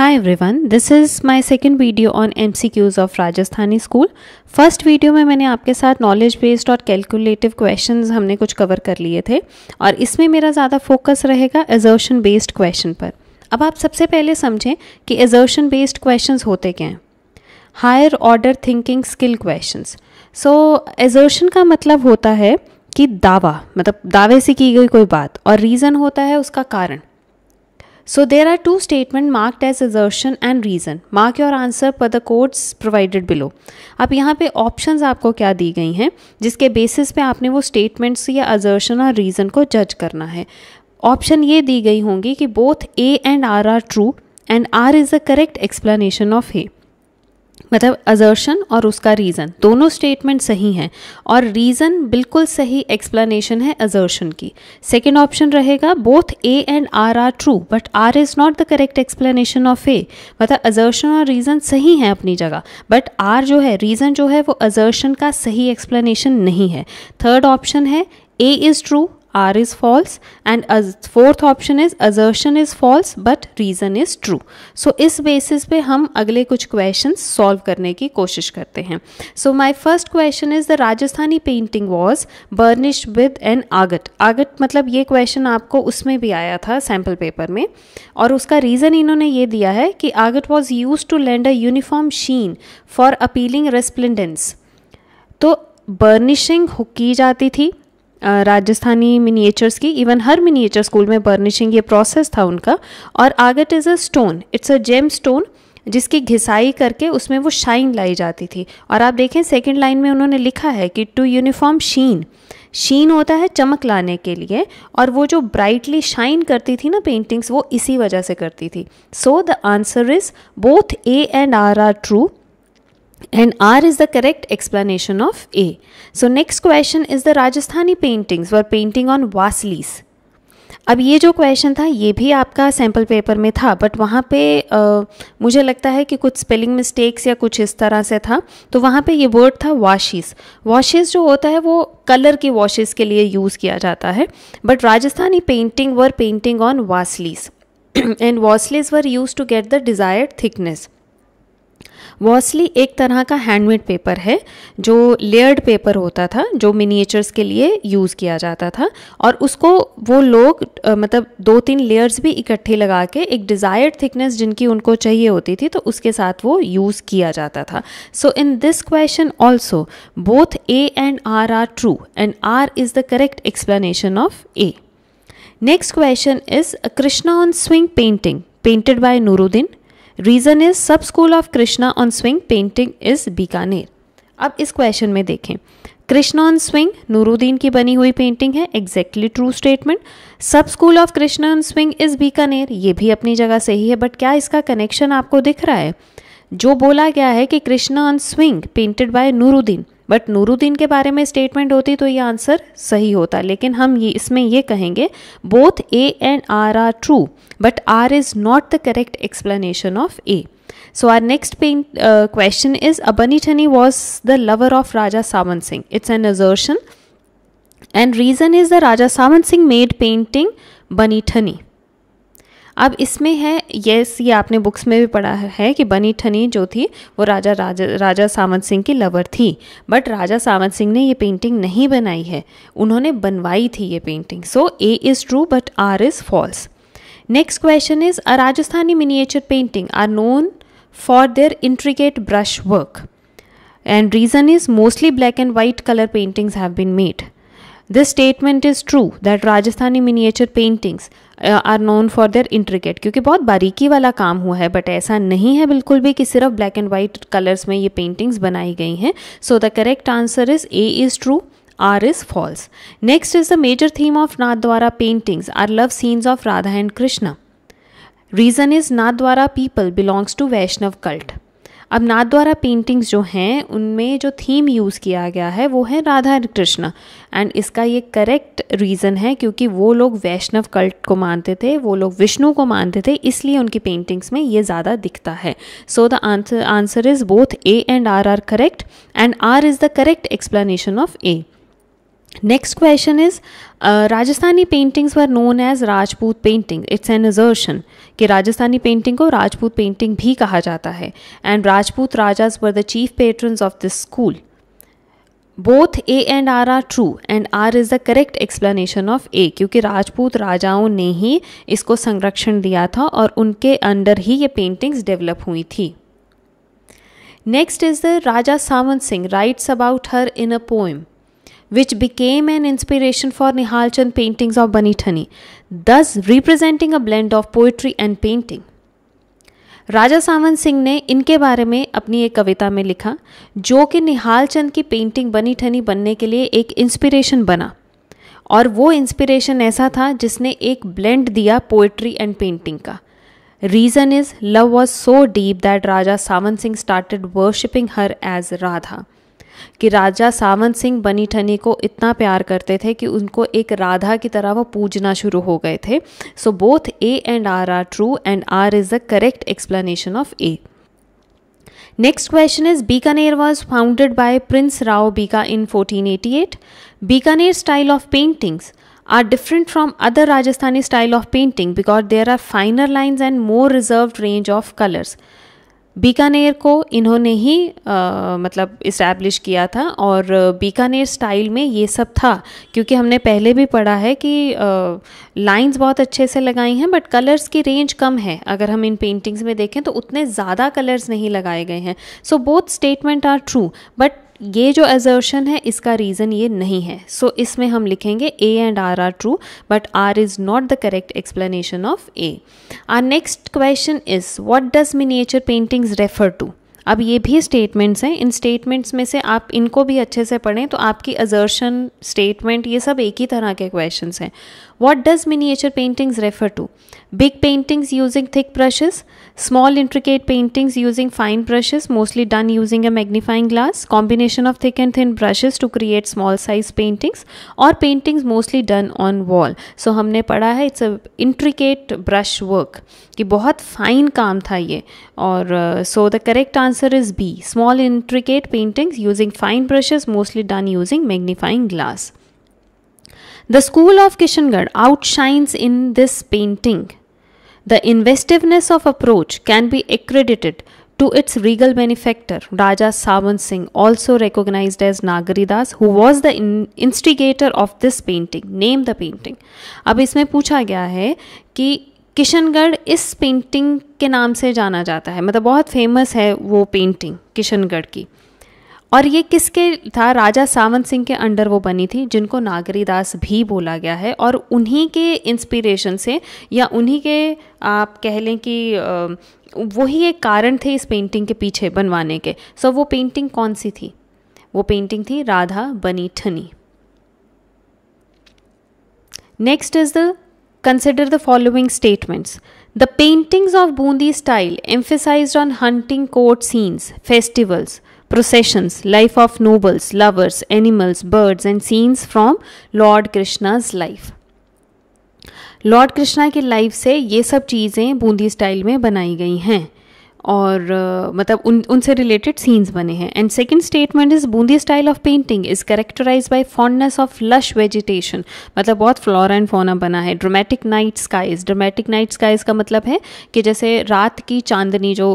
This is my second video on M C Qs of Rajasthani school first video में मैंने आपके साथ knowledge based और कैलकुलेटिव क्वेश्चंस हमने कुछ कवर कर लिए थे और इसमें मेरा ज़्यादा फोकस रहेगा एजर्शन बेस्ड क्वेश्चन पर अब आप सबसे पहले समझें कि एजर्शन बेस्ड क्वेश्चन होते क्या हैं higher order thinking skill question so assertion का मतलब होता है कि दावा मतलब दावे से की गई कोई बात और रीज़न होता है उसका कारण So there are two statements marked as assertion and reason. Mark your answer पर the codes provided below. अब यहाँ पे options आपको क्या दी गई हैं जिसके basis पे आपने वो statements या assertion और reason को judge करना है ऑप्शन ये दी गई होंगी कि both A and R are true and R is the correct explanation of A मतलब अजर्शन और उसका रीज़न दोनों स्टेटमेंट सही हैं और रीज़न बिल्कुल सही एक्सप्लेनेशन है अजर्शन की सेकेंड ऑप्शन रहेगा both A and R are true but R is not the correct explanation of A मतलब अजर्शन और रीज़न सही हैं अपनी जगह बट आर जो है रीज़न जो है वो अजर्शन का सही एक्सप्लेनेशन नहीं है थर्ड ऑप्शन है A is true R is false and as fourth option is assertion is false but reason is true. So इस basis पे हम अगले कुछ questions solve करने की कोशिश करते हैं So my first question is the Rajasthani painting was burnished with an agat. Agat मतलब ये question आपको उसमें भी आया था sample paper में और उसका reason इन्होंने ये दिया है कि agat was used to lend a uniform sheen for appealing resplendence. तो burnishing की जाती थी राजस्थानी मिनिएचर्स की इवन हर मिनिएचर स्कूल में बर्निशिंग ये प्रोसेस था उनका और agate is a stone it's a gem stone जिसकी घिसाई करके उसमें वो शाइन लाई जाती थी और आप देखें सेकेंड लाइन में उन्होंने लिखा है कि टू यूनिफॉर्म शीन शीन होता है चमक लाने के लिए और वो जो ब्राइटली शाइन करती थी ना पेंटिंग्स वो इसी वजह से करती थी so the answer is both A and R are true and R is the correct explanation of A. So next question is the Rajasthani paintings were painting on Vaslis. अब ये जो क्वेश्चन था ये भी आपका सैम्पल पेपर में था but वहाँ पे आ, मुझे लगता है कि कुछ स्पेलिंग मिस्टेक्स या कुछ इस तरह से था तो वहाँ पे ये वर्ड था वॉशिस वॉशिस जो होता है वो कलर के वॉशिस के लिए यूज़ किया जाता है but Rajasthani painting were painting on waslis and waslis were use to get the desired thickness wasli एक तरह का हैंडमेड पेपर है जो लेयर्ड पेपर होता था जो मिनिएचर्स के लिए यूज़ किया जाता था और उसको वो लोग मतलब दो तीन लेयर्स भी इकट्ठे लगा के एक डिज़ायर्ड थिकनेस जिनकी उनको चाहिए होती थी तो उसके साथ वो यूज़ किया जाता था so in this question also both A and R are true and R is the correct explanation of A next question is Krishna on swing painting painted by Nooruddin reason is sub school of Krishna on swing painting is Bikaner अब इस question में देखें Krishna on swing Nooruddin की बनी हुई painting है exactly true statement sub school of Krishna on swing is Bikaner ये भी अपनी जगह सही है बट क्या इसका कनेक्शन आपको दिख रहा है जो बोला गया है कि Krishna on swing painted by Nooruddin but Nooruddin के बारे में स्टेटमेंट होती तो ये आंसर सही होता लेकिन हम ये इसमें ये कहेंगे both A and R are true but R is not the correct explanation of A so R next question is Bani Thani was the lover of Raja Sawant Singh it's an assertion and reason is the Raja Sawant Singh made painting Bani Thani अब इसमें है yes ये आपने books में भी पढ़ा है कि बनी ठनी जो थी वो राजा राजा राजा सावंत सिंह की लवर थी बट राजा सावंत सिंह ने ये पेंटिंग नहीं बनाई है उन्होंने बनवाई थी ये painting so A is true but R is false next question is a Rajasthani miniature painting are known for their intricate brush work and reason is mostly black and white colour paintings have been made this statement is true that Rajasthani miniature paintings are known for their intricate क्योंकि बहुत बारीकी वाला काम हुआ है but ऐसा नहीं है बिल्कुल भी कि सिर्फ ब्लैक एंड वाइट कलर्स में ये पेंटिंग्स बनाई गई हैं so the correct answer is A is true R is false next is the major theme of Nathdwara paintings are love scenes of Radha and Krishna reason is Nathdwara people belongs to Vaishnav cult अब Nathdwara paintings जो हैं उनमें जो theme use किया गया है वो है राधा एंड कृष्ण एंड इसका ये करेक्ट रीज़न है क्योंकि वो लोग वैष्णव कल्ट को मानते थे वो लोग विष्णु को मानते थे इसलिए उनकी पेंटिंग्स में ये ज़्यादा दिखता है so the answer answer is both A and R are correct and R is the correct explanation of A next question is Rajasthani paintings were known as Rajput painting it's an assertion कि Rajasthani painting को Rajput painting भी कहा जाता है and Rajput rajas were the chief patrons of this school both A and R are true and R is the correct explanation of A क्योंकि राजपूत राजाओं ने ही इसको संरक्षण दिया था और उनके अंडर ही ये पेंटिंग्स डेवलप हुई थी next is the Raja Sawant Singh writes about her in a poem which became an inspiration for Nihal Chand paintings of Bani Thani, thus representing a blend of poetry and painting. Raja Sawant Singh ने इनके बारे में अपनी एक कविता में लिखा जो कि निहाल चंद की पेंटिंग बनी ठनी बनने के लिए एक इंस्पिरेशन बना और वो इंस्पिरेशन ऐसा था जिसने एक ब्लेंड दिया पोएट्री एंड पेंटिंग का reason is love was so deep that Raja Sawan Singh started worshipping her as Radha कि राजा सावंत सिंह बनीठनी को इतना प्यार करते थे कि उनको एक राधा की तरह वो पूजना शुरू हो गए थे so both A and R are true and R is the correct explanation of A next question is Bikaner was founded by prince Rao Bika in 1488 Bikaner style of paintings are different from other Rajasthani style of painting because there are finer lines and more reserve range of colours Bikaner को इन्होंने ही आ, मतलब establish किया था और Bikaner style में ये सब था क्योंकि हमने पहले भी पढ़ा है कि लाइंस बहुत अच्छे से लगाई हैं बट कलर्स की रेंज कम है अगर हम इन पेंटिंग्स में देखें तो उतने ज़्यादा कलर्स नहीं लगाए गए हैं so both statement are true but ये जो एजर्शन है इसका रीज़न ये नहीं है सो so, इसमें हम लिखेंगे A and R are true but R is not the correct explanation of A R next question is what does miniature paintings refer to अब ये भी स्टेटमेंट्स हैं इन स्टेटमेंट्स में से आप इनको भी अच्छे से पढ़ें तो आपकी अजर्शन स्टेटमेंट ये सब एक ही तरह के क्वेश्चन हैं what does miniature paintings refer to big paintings using thick brushes small intricate paintings using fine brushes mostly done using a magnifying glass combination of thick and thin brushes to create small size paintings और paintings mostly done on wall so हमने पढ़ा है it's a intricate brush work कि बहुत fine काम था ये और so the correct answer answer is B. Small intricate paintings using fine brushes mostly done using magnifying glass. The school of Kishangarh outshines in this painting. The investiveness of approach can be accredited to its regal benefactor, Raja Sawant Singh, also recognized as Nagaridas, who was the in, instigator of this painting. Name the painting. अब इसमें पूछा गया है कि किशनगढ़ इस painting के नाम से जाना जाता है मतलब बहुत फेमस है वो पेंटिंग किशनगढ़ की और ये किसके था राजा सावंत सिंह के अंडर वो बनी थी जिनको नागरी दास भी बोला गया है और उन्हीं के इंस्पिरेशन से या उन्हीं के आप कह लें कि वही एक कारण थे इस पेंटिंग के पीछे बनवाने के सो वो पेंटिंग कौन सी थी वो पेंटिंग थी Radha Bani Thani next is the Consider the following statements. The paintings of Bundi style emphasized on hunting court scenes, festivals, processions, life of nobles, lovers, animals, birds, and scenes from Lord Krishna's life. Lord Krishna के life से ये सब चीज़ें Bundi style में बनाई गई हैं और मतलब उन उनसे रिलेटेड सीन्स बने हैं and second statement is Bundi style of painting is characterise by fondness of lush vegetation मतलब बहुत फ्लोरा एंड फोना बना है dramatic night skies dramatic night skies का मतलब है कि जैसे रात की चांदनी जो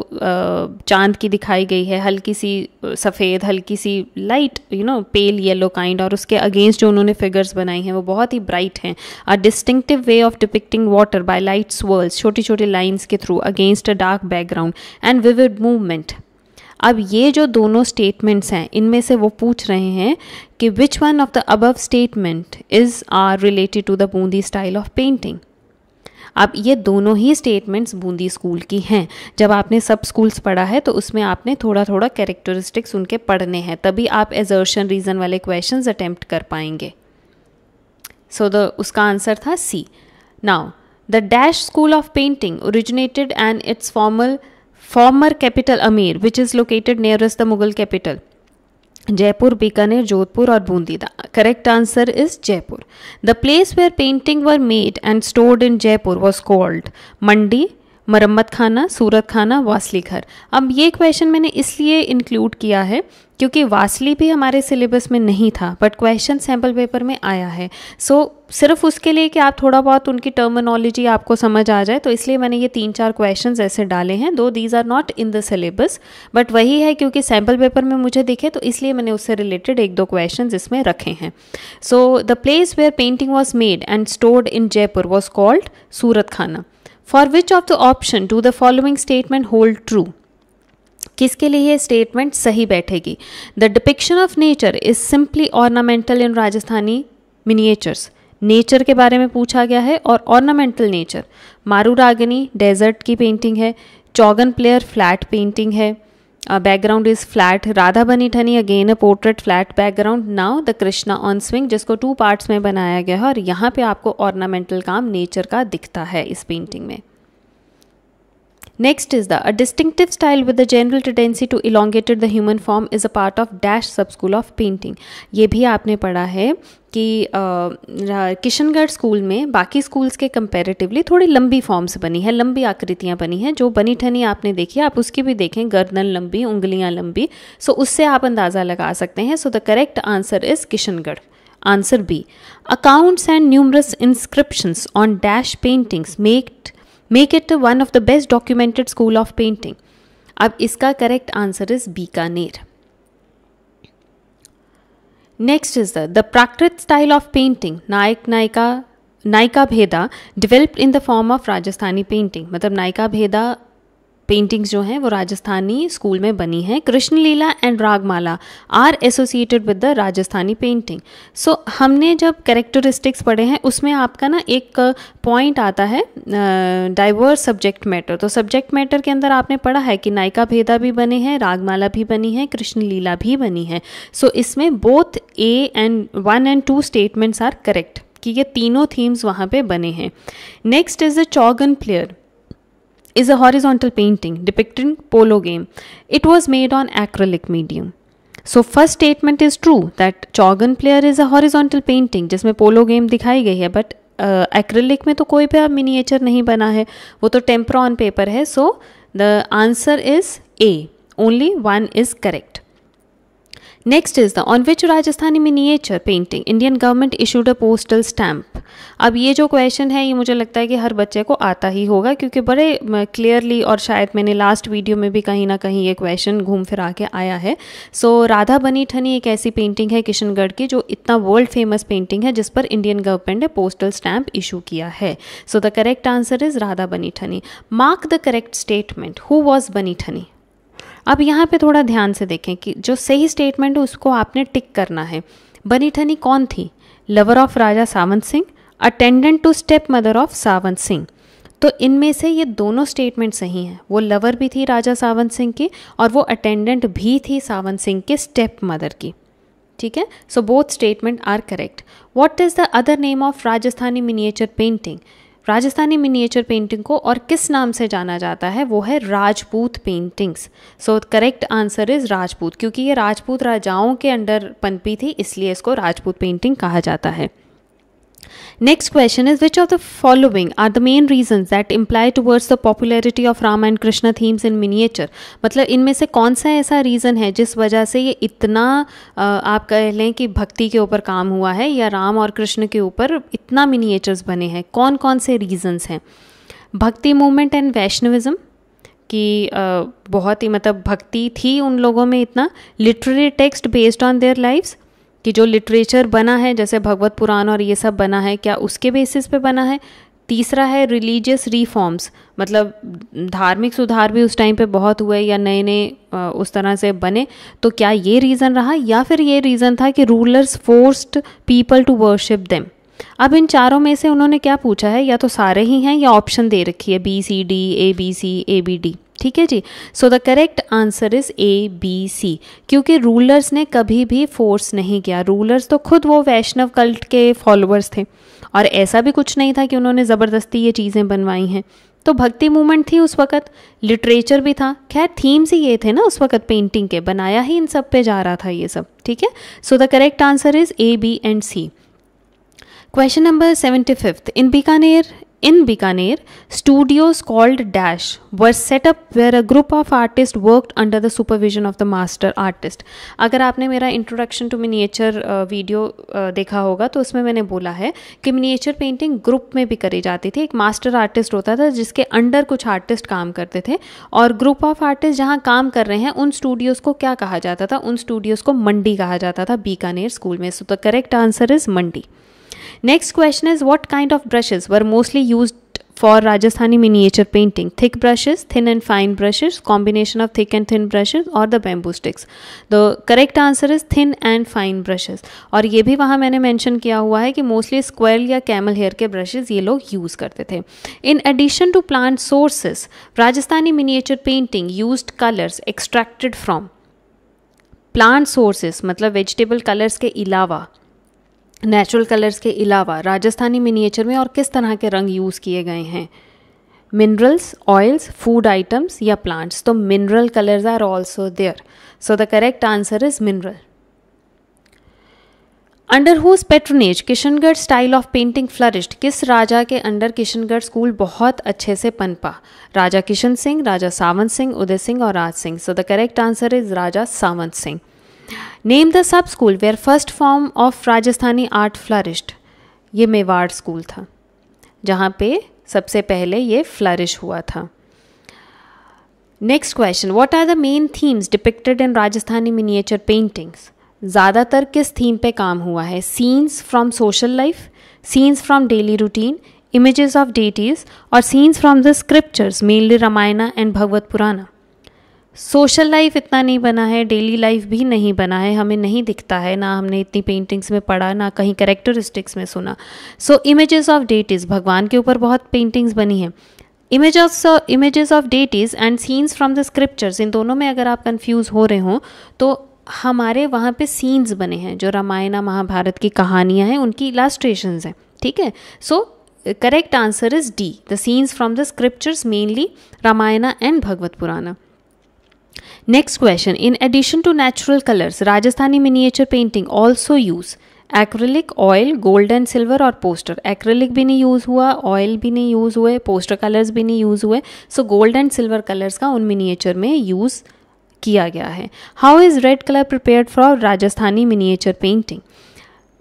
चांद की दिखाई गई है हल्की सी सफ़ेद हल्की सी light you know pale yellow kind और उसके अगेंस्ट जो उन्होंने फिगर्स बनाई हैं वो बहुत ही ब्राइट हैं a distinctive way of depicting water by lights whirls छोटी छोटी लाइन्स के through against a dark background and vivid movement अब ये जो दोनों स्टेटमेंट्स हैं इनमें से वो पूछ रहे हैं कि which one of the above statement is are related to the Bundi style of painting अब ये दोनों ही स्टेटमेंट्स बूंदी स्कूल की हैं जब आपने सब स्कूल्स पढ़ा है तो उसमें आपने थोड़ा थोड़ा कैरेक्टरिस्टिक्स उनके पढ़ने हैं तभी आप एजर्शन रीज़न वाले क्वेश्चन अटैम्प्ट कर पाएंगे सो so द उसका आंसर था C now the dash school of painting originated and it's former former capital Amir, which is located nearest the Mughal capital. Jaipur, Bikaner, Jodhpur, or Bundi. The correct answer is Jaipur. The place where painting were made and stored in Jaipur was called Mandi, मरम्मत खाना सूरत खाना वासली घर अब ये question मैंने इसलिए include किया है क्योंकि वासली भी हमारे सिलेबस में नहीं था बट क्वेश्चन सैम्पल पेपर में आया है सो so, सिर्फ उसके लिए कि आप थोड़ा बहुत उनकी टर्मिनोलॉजी आपको समझ आ जाए तो इसलिए मैंने ये तीन चार क्वेश्चंस ऐसे डाले हैं though these are not in the syllabus but वही है क्योंकि सैम्पल पेपर में मुझे दिखे तो इसलिए मैंने उससे रिलेटेड एक दो क्वेश्चन इसमें रखे हैं so the place where painting was made and stored in Jaipur was called Surat Khana for which of the option do the following statement hold true किसके लिए ये स्टेटमेंट सही बैठेगी the depiction of nature is simply ornamental in Rajasthani miniatures nature के बारे में पूछा गया है और ऑर्नामेंटल नेचर मारू रागनी डेजर्ट की पेंटिंग है चौगन प्लेयर फ्लैट पेंटिंग है Our background is flat. Radha Bani Thani again a portrait flat background now the Krishna on swing जिसको टू पार्ट्स में बनाया गया है और यहाँ पे आपको ऑर्नामेंटल काम नेचर का दिखता है इस पेंटिंग में Next is the a distinctive style with the general tendency to elongate the human form is a part of dash sub school of painting. ये भी आपने पढ़ा है कि किशनगढ़ स्कूल में बाकी स्कूल्स के कंपैरेटिवली थोड़ी लंबी फॉर्म्स बनी है लंबी आकृतियाँ बनी हैं जो बनी ठनी आपने देखी आप उसकी भी देखें गर्दन लंबी उंगलियाँ लंबी सो उससे आप अंदाज़ा लगा सकते हैं so the correct answer is Kishangarh answer B accounts and numerous inscriptions on dash paintings maked make it one of the best documented school of painting अब इसका correct answer is Bikaner Next is the, the Prakrit style of painting, Naik Naika Naika Bheda, developed in the form of Rajasthani painting. मतलब नायिका भेदा paintings जो हैं वो Rajasthani school में बनी हैं Krishna Leela and Ragamala are associated with the Rajasthani painting so हमने जब कैरेक्टरिस्टिक्स पढ़े हैं उसमें आपका ना एक पॉइंट आता है डाइवर्स सब्जेक्ट मैटर तो सब्जेक्ट मैटर के अंदर आपने पढ़ा है कि नायिका भेदा भी बने हैं रागमाला भी बनी है कृष्ण लीला भी बनी है सो so, इसमें both A and one and two statements are correct कि ये तीनों थीम्स वहाँ पे बने हैं next is a Chaugan player is a horizontal painting depicting polo game. It was made on acrylic medium. So first statement is true that Chaugan player is a horizontal painting जिसमें polo game दिखाई गई है but acrylic uh, में तो कोई भी आप miniature नहीं बना है वो तो टेम्परा ऑन पेपर है so the answer is A only one is correct next is the on which Rajasthani miniature painting Indian government issued a postal stamp अब ये जो क्वेश्चन है ये मुझे लगता है कि हर बच्चे को आता ही होगा क्योंकि बड़े क्लियरली और शायद मैंने लास्ट वीडियो में भी कहीं ना कहीं ये क्वेश्चन घूम फिरा के आया है सो so, राधा बनी ठनी एक ऐसी पेंटिंग है किशनगढ़ की जो इतना वर्ल्ड फेमस पेंटिंग है जिस पर इंडियन गवर्नमेंट ने पोस्टल स्टैम्प इशू किया है so the correct answer is Radha Bani Thani mark the correct statement who was Bani Thani अब यहाँ पे थोड़ा ध्यान से देखें कि जो सही स्टेटमेंट है उसको आपने टिक करना है बनी ठनी कौन थी lover of Raja Sawant Singh attendant to step mother of Sawant Singh तो इनमें से ये दोनों स्टेटमेंट सही हैं वो लवर भी थी राजा सावंत सिंह की और वो अटेंडेंट भी थी सावंत सिंह के स्टेप मदर की ठीक है so both statement are correct what is the other name of Rajasthani miniature painting Rajasthani miniature painting को और किस नाम से जाना जाता है वो है Rajput paintings so correct answer is Rajput क्योंकि ये राजपूत राजाओं के अंडर पनपी थी इसलिए इसको राजपूत पेंटिंग कहा जाता है Next question is which of the following are the main reasons that imply towards the popularity of Rama and Krishna themes in miniature? मतलब इनमें से कौन सा ऐसा रीज़न है जिस वजह से ये इतना आप कह लें कि भक्ति के ऊपर काम हुआ है या राम और कृष्ण के ऊपर इतना मिनिएचर्स बने हैं कौन कौन से रीजन्स हैं भक्ति मूवमेंट एंड वैष्णविज़्म कि बहुत ही मतलब भक्ति थी उन लोगों में इतना literary text based on their lifes कि जो लिटरेचर बना है जैसे भगवत पुराण और ये सब बना है क्या उसके बेसिस पे बना है तीसरा है रिलीजियस रिफॉर्म्स मतलब धार्मिक सुधार भी उस टाइम पे बहुत हुए या नए नए उस तरह से बने तो क्या ये रीज़न रहा या फिर ये रीज़न था कि rulers forced people to worship them अब इन चारों में से उन्होंने क्या पूछा है या तो सारे ही हैं या ऑप्शन दे रखी है B C D A B C A B D ठीक है जी so the correct answer is A B C क्योंकि रूलर्स ने कभी भी फोर्स नहीं किया रूलर्स तो खुद वो वैष्णव कल्ट के फॉलोअर्स थे और ऐसा भी कुछ नहीं था कि उन्होंने ज़बरदस्ती ये चीज़ें बनवाई हैं तो भक्ति मूवमेंट थी उस वक़्त लिटरेचर भी था खैर थीम्स ही ये थे ना उस वक़्त पेंटिंग के बनाया ही इन सब पे जा रहा था ये सब ठीक है so the correct answer is A B and C question number seventy fifth in Bikaner In Bikaner, studios called Dash were set up where a group of artists worked under the supervision of the master artist. अगर आपने मेरा introduction to miniature video देखा होगा तो उसमें मैंने बोला है कि मिनिएचर पेंटिंग ग्रुप में भी करी जाती थी एक मास्टर आर्टिस्ट होता था जिसके अंडर कुछ आर्टिस्ट काम करते थे और ग्रुप ऑफ आर्टिस्ट जहाँ काम कर रहे हैं उन स्टूडियोज़ को क्या कहा जाता था उन स्टूडियोज़ को मंडी कहा जाता था बीकानेर स्कूल में so the correct answer is Mandi Next question is what kind of brushes were mostly used for Rajasthani miniature painting thick brushes, thin and fine brushes, combination of thick and thin brushes और the bamboo sticks. The correct answer is thin and fine brushes. और ये भी वहाँ मैंने mention किया हुआ है कि mostly squirrel या camel hair के brushes ये लोग use करते थे In addition to plant sources, Rajasthani miniature painting used colors extracted from plant sources मतलब vegetable colors के अलावा नेचुरल कलर्स के अलावा राजस्थानी मिनिएचर में और किस तरह के रंग यूज़ किए गए हैं मिनरल्स ऑयल्स फूड आइटम्स या प्लांट्स तो mineral colours are also there so the correct answer is mineral under whose patronage Kishangarh style of painting flourished किस राजा के अंडर किशनगढ़ स्कूल बहुत अच्छे से पनपा राजा किशन सिंह राजा सावंत सिंह उदय सिंह और Raj Singh so the correct answer is Raja Sawant Singh name the sub school where first form of Rajasthani art flourished ये Mewar school था जहाँ पे सबसे पहले ये फ्लरिश हुआ था next question what are the main themes depicted in Rajasthani miniature paintings ज़्यादातर किस थीम पे काम हुआ है scenes from social life scenes from daily routine images of deities और scenes from the scriptures mainly Ramayana and Bhagavat Purana social life इतना नहीं बना है डेली लाइफ भी नहीं बना है हमें नहीं दिखता है ना हमने इतनी पेंटिंग्स में पढ़ा ना कहीं करेक्टरिस्टिक्स में सुना सो इमेजेस ऑफ डेटिस भगवान के ऊपर बहुत पेंटिंग्स बनी हैं image of images of is and scenes from the scriptures इन दोनों में अगर आप कन्फ्यूज़ हो रहे हों तो हमारे वहाँ पे सीन्स बने हैं जो रामायणा महाभारत की कहानियाँ हैं उनकी इलास्ट्रेशंस हैं ठीक है so correct answer is D the scenes from the scriptures mainly Ramayana and Bhagavat Purana next question in addition to natural colours Rajasthani miniature painting also use acrylic oil gold and silver और पोस्टर एक्रेलिक भी नहीं use हुआ oil भी नहीं use हुए poster colours भी नहीं use हुए so gold and silver colours का उन मिनिएचर में यूज़ किया गया है how is red colour prepare for Rajasthani miniature painting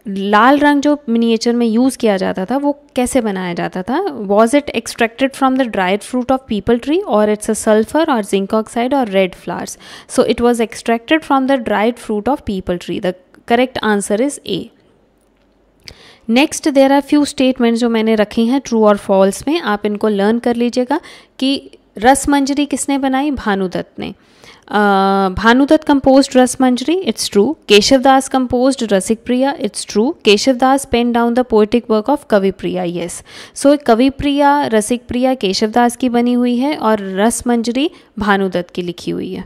लाल रंग जो मिनिएचर में यूज़ किया जाता था वो कैसे बनाया जाता था was it extracted from the dried fruit of peepal tree और इट्स अ सल्फर और जिंक ऑक्साइड और red flowers so it was extracted from the dried fruit of peepal tree the correct answer is A next there are few statement जो मैंने रखे हैं true और false में आप इनको लर्न कर लीजिएगा कि रसमंजरी किसने बनाई भानुदत्त ने Bhanudatta composed Rasamanjari it's true Keshavdas compose Rasik Priya it's true Keshavdas pen down the poetic work of Kavi Priya yes so कवि प्रिया रसिक प्रिया केशवदास की बनी हुई है और रसमंजरी भानुदत्त की लिखी हुई है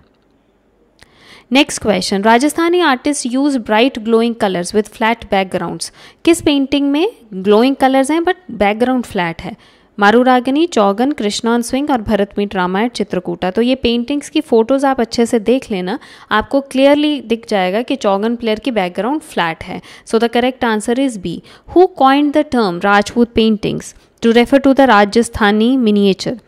next question Rajasthani artist use bright glowing colours with flat backgrounds किस पेंटिंग में ग्लोइंग कलर्स हैं बट बैकग्राउंड फ्लैट है मारूरागनी चौगन कृष्णान स्विंग और भरतमीट रामायण चित्रकूटा तो ये पेंटिंग्स की फ़ोटोज़ आप अच्छे से देख लेना आपको क्लियरली दिख जाएगा कि चौगन प्लेयर की बैकग्राउंड फ्लैट है so the correct answer is B who coined the term Rajput paintings to refer to the Rajasthani miniature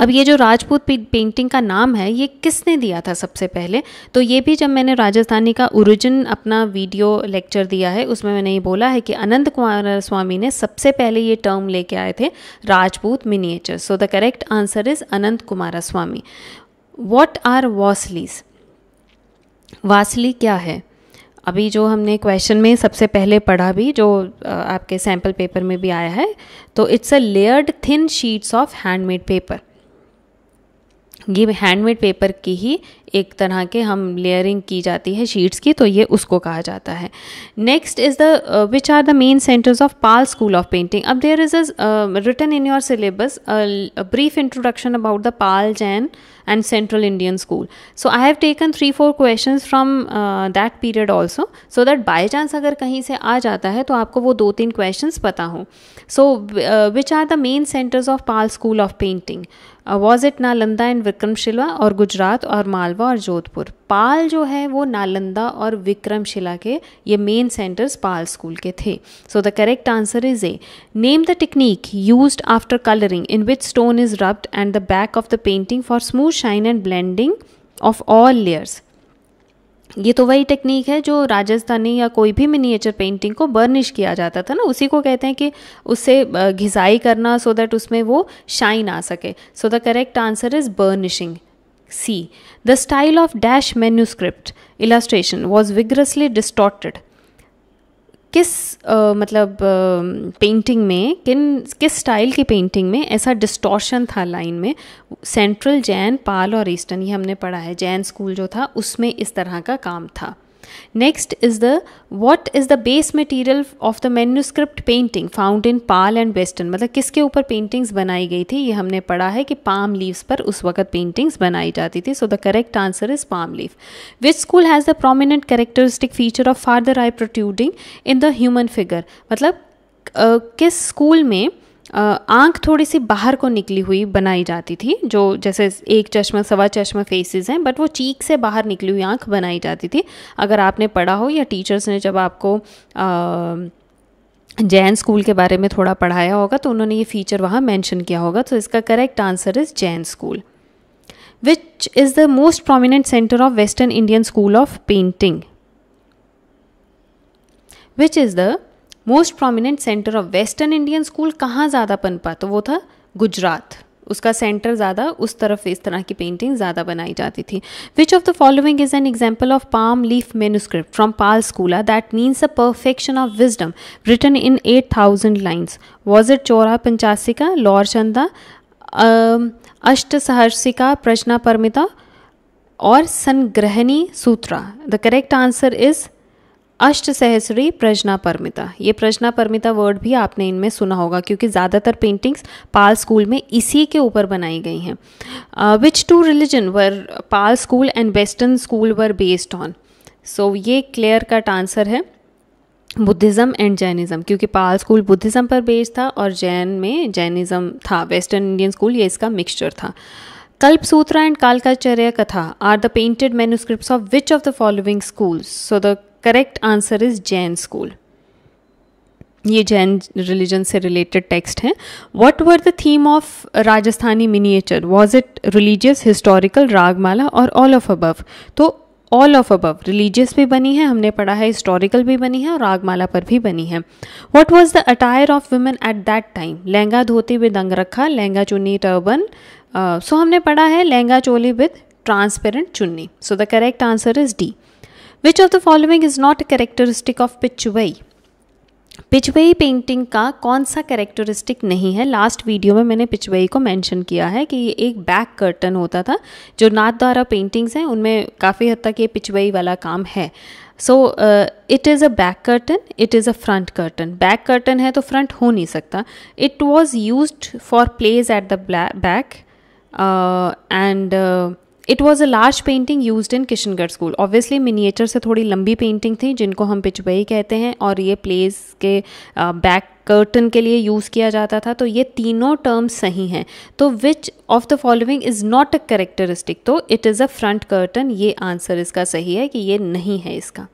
अब ये जो राजपूत पेंटिंग का नाम है ये किसने दिया था सबसे पहले तो ये भी जब मैंने राजस्थानी का ओरिजिन अपना वीडियो लेक्चर दिया है उसमें मैंने ये बोला है कि अनंत कुमार स्वामी ने सबसे पहले ये टर्म लेके आए थे Rajput miniature so the correct answer is Ananda Coomaraswamy what are waslis wasli क्या है अभी जो हमने क्वेश्चन में सबसे पहले पढ़ा भी जो आपके सैम्पल पेपर में भी आया है तो it's a layered thin sheets of handmade paper ये हैंडमेड पेपर की ही एक तरह के हम लेयरिंग की जाती है शीट्स की तो ये उसको कहा जाता है next is the which are the main centres of Pala school of painting अब there is a return in your syllabus brief introduction about the Pala Jain and central Indian school so I have taken three four questions from that period also so that by chance अगर कहीं से आ जाता है तो आपको वो दो तीन क्वेश्चन पता हों so which are the main centres of Pala school of painting was it Nalanda and Vikramshila और गुजरात और मालवा और जोधपुर पाल जो है वो नालंदा और विक्रमशिला के ये मेन सेंटर्स पाल स्कूल के थे so the correct answer is A name the technique use after colouring in which stone is rubbed and the back of the painting for smooth shine and blending of all layers ये तो वही technique है जो राजस्थानी या कोई भी miniature painting को burnish किया जाता था ना उसी को कहते हैं कि उससे घिसाई करना सो दैट उसमें वो शाइन आ सके so the correct answer is burnishing C the style of dash manuscript illustration was vigorously distorted किस आ, मतलब पेंटिंग में किन किस स्टाइल की पेंटिंग में ऐसा डिस्टॉर्शन था लाइन में सेंट्रल जैन पाल और ईस्टर्न ये हमने पढ़ा है जैन स्कूल जो था उसमें इस तरह का काम था next is the what is the base material of the manuscript painting found in Pala and western मतलब किसके ऊपर पेंटिंग्स बनाई गई थी ये हमने पढ़ा है कि पाम लीव्स पर उस वक्त पेंटिंग्स बनाई जाती थी so the correct answer is palm leaf which school has the prominent characteristic feature of farther eye protruding in the human figure मतलब Uh, किस स्कूल में आंख थोड़ी सी बाहर को निकली हुई बनाई जाती थी जो जैसे एक चश्मा सवा चश्मा फेसेस हैं बट वो चीक से बाहर निकली हुई आंख बनाई जाती थी अगर आपने पढ़ा हो या टीचर्स ने जब आपको आ, जैन स्कूल के बारे में थोड़ा पढ़ाया होगा तो उन्होंने ये फीचर वहाँ मेंशन किया होगा तो इसका correct answer is Jain school which is the most prominent centre of western Indian school of painting which is the most prominent centre of western Indian school कहाँ ज़्यादा पनपा तो वो था गुजरात उसका सेंटर ज़्यादा उस तरफ इस तरह की पेंटिंग ज़्यादा बनाई जाती थी which of the following is an example of palm leaf manuscript from Pala school that means a perfection of wisdom written in eight thousand lines was it Chaura Panchasika Laur Chanda Ashta Sahasrika Prajna Paramita और Sangrahani Sutra the correct answer is Ashta Sahasri प्रजना Paramita ये प्रजना Paramita word भी आपने इनमें सुना होगा क्योंकि ज़्यादातर paintings पाल school में इसी के ऊपर बनाई गई हैं which two religion were Pala school and western school were based on so ये क्लियर कट आंसर है बुद्धिज़्म एंड जैनिज़्म क्योंकि पाल स्कूल बुद्धिज़्म पर बेस्ड था और जैन में जैनिज़्म था वेस्टर्न इंडियन स्कूल ये इसका मिक्सचर था Kalpsutra and Kalakacharya Katha are the painted manuscript of which of the following school so the correct answer is Jain school ये जैन रिलीजन से रिलेटेड टेक्स्ट हैं what were the theme of Rajasthani miniature was it religious historical Ragamala और all of above तो all of above religious भी बनी है हमने पढ़ा है हिस्टोरिकल भी बनी है और रागमाला पर भी बनी है what was the attire of women at that time lehenga dhoti with angrakha lehenga चुन्नी टर्बन सो हमने पढ़ा है लहंगा चोली with transparent chunni so the correct answer is D which of the following is not characteristic of Pichwai Pichwai painting का कौन सा कैरेक्टरिस्टिक नहीं है लास्ट वीडियो में मैंने पिचवई को मेंशन किया है कि ये एक बैक कर्टन होता था जो नाथ द्वारा पेंटिंग्स हैं उनमें काफ़ी हद तक ये पिचवई वाला काम है so it is a back curtain it is a front curtain back curtain है तो फ्रंट हो नहीं सकता it was use for place at the back and it was a large painting use in Kishangarh school obviously miniature से थोड़ी लंबी painting थी जिनको हम पिचबई कहते हैं और ये प्लेस के बैक कर्टन के लिए यूज़ किया जाता था तो ये तीनों टर्म्स सही हैं तो which of the following is not a characteristic तो it is a front curtain ये आंसर इसका सही है कि ये नहीं है इसका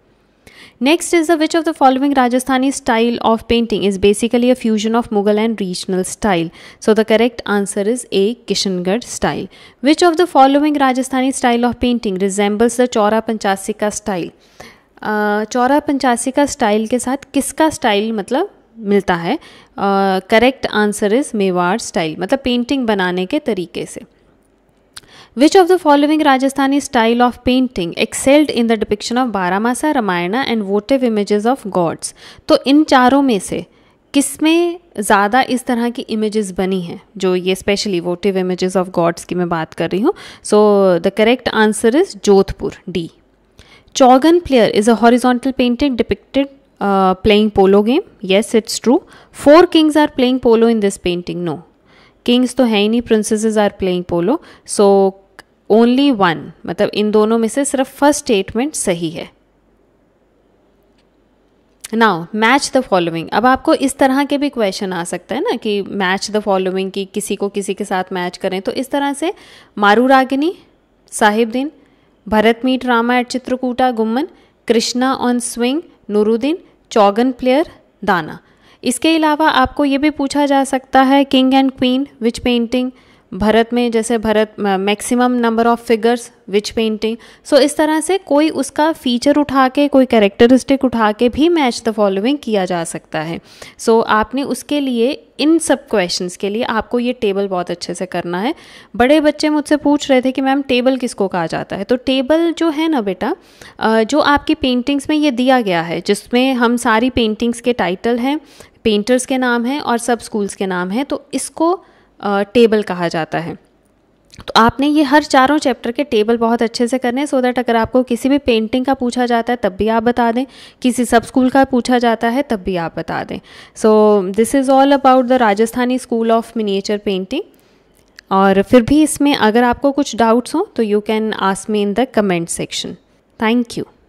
next is the which of the following Rajasthani style of painting is basically a fusion of Mughal and regional style so the correct answer is A Kishangarh style which of the following Rajasthani style of painting resembles the Chaura Panchasi का style Chaura Panchasi का style के साथ किसका style मतलब मिलता है correct answer is Mewar style मतलब painting बनाने के तरीके से Which of the following Rajasthani style of painting excelled in the depiction of Baramasa, Ramayana and votive images of gods? तो इन चारों में से किसमें ज़्यादा इस तरह की इमेजेस बनी हैं जो ये specially votive images of gods की मैं बात कर रही हूँ so the correct answer is Jodhpur the Chaugan player is a horizontal painting depicted playing polo game yes it's true four kings are playing polo in this painting no kings तो है ही नहीं princesses are playing polo so only one मतलब इन दोनों में से सिर्फ फर्स्ट स्टेटमेंट सही है नाउ मैच द फॉलोइंग अब आपको इस तरह के भी क्वेश्चन आ सकता है ना कि मैच द फॉलोइंग की किसी को किसी के साथ मैच करें तो इस तरह से मारू रागिनी दिन भरत मीट रामा एट चित्रकूटा गुम्मन Krishna on swing Nuruddin Chaugan player दाना इसके अलावा आपको ये भी पूछा जा सकता है king and queen which painting Bharat में जैसे Bharat maximum number of figures which painting so इस तरह से कोई उसका फीचर उठा के कोई कैरेक्टरिस्टिक उठा के भी मैच द फॉलोइंग किया जा सकता है सो so, आपने उसके लिए इन सब क्वेश्चंस के लिए आपको ये टेबल बहुत अच्छे से करना है बड़े बच्चे मुझसे पूछ रहे थे कि मैम टेबल किसको कहा जाता है तो टेबल जो है ना बेटा जो आपकी पेंटिंग्स में ये दिया गया है जिसमें हम सारी पेंटिंग्स के टाइटल हैं पेंटर्स के नाम हैं और सब स्कूल्स के नाम हैं तो इसको टेबल कहा जाता है तो आपने ये हर चारों चैप्टर के टेबल बहुत अच्छे से करने सो दैट अगर आपको किसी भी पेंटिंग का पूछा जाता है तब भी आप बता दें किसी सब स्कूल का पूछा जाता है तब भी आप बता दें so this is all about the Rajasthani school of miniature painting और फिर भी इसमें अगर आपको कुछ डाउट्स हों तो you can ask me in the comment section thank you